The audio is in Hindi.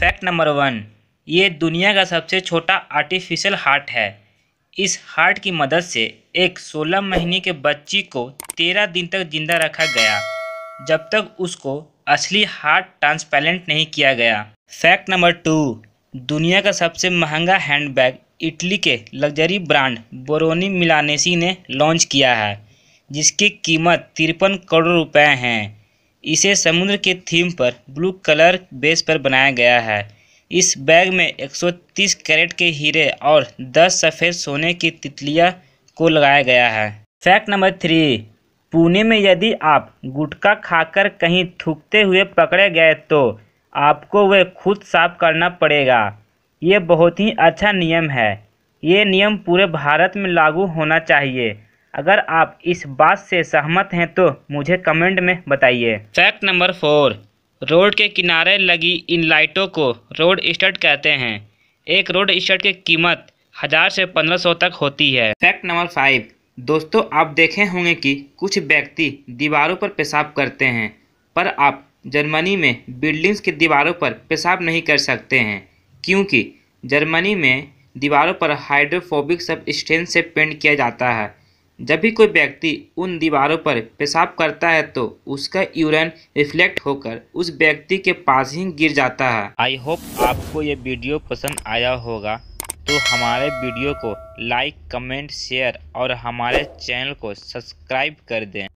फैक्ट नंबर वन ये दुनिया का सबसे छोटा आर्टिफिशियल हार्ट है इस हार्ट की मदद से एक 16 महीने के बच्ची को 13 दिन तक जिंदा रखा गया जब तक उसको असली हार्ट ट्रांसपेलेंट नहीं किया गया फैक्ट नंबर टू दुनिया का सबसे महंगा हैंडबैग इटली के लग्जरी ब्रांड बोरोनी मिलानेसी ने लॉन्च किया है जिसकी कीमत तिरपन करोड़ रुपए हैं इसे समुद्र के थीम पर ब्लू कलर बेस पर बनाया गया है इस बैग में 130 कैरेट के हीरे और 10 सफ़ेद सोने की तितलियां को लगाया गया है फैक्ट नंबर थ्री पुणे में यदि आप गुटखा खाकर कहीं थूकते हुए पकड़े गए तो आपको वह खुद साफ करना पड़ेगा ये बहुत ही अच्छा नियम है ये नियम पूरे भारत में लागू होना चाहिए अगर आप इस बात से सहमत हैं तो मुझे कमेंट में बताइए फैक्ट नंबर फोर रोड के किनारे लगी इन लाइटों को रोड स्टड कहते हैं एक रोड स्टड की कीमत हज़ार से पंद्रह सौ तक होती है फैक्ट नंबर फाइव दोस्तों आप देखे होंगे कि कुछ व्यक्ति दीवारों पर पेशाब करते हैं पर आप जर्मनी में बिल्डिंग्स की दीवारों पर पेशाब नहीं कर सकते हैं क्योंकि जर्मनी में दीवारों पर हाइड्रोफोबिक सब स्टेन से पेंट किया जाता है जब भी कोई व्यक्ति उन दीवारों पर पेशाब करता है तो उसका यूरिन रिफ्लेक्ट होकर उस व्यक्ति के पास ही गिर जाता है आई होप आपको ये वीडियो पसंद आया होगा तो हमारे वीडियो को लाइक कमेंट शेयर और हमारे चैनल को सब्सक्राइब कर दें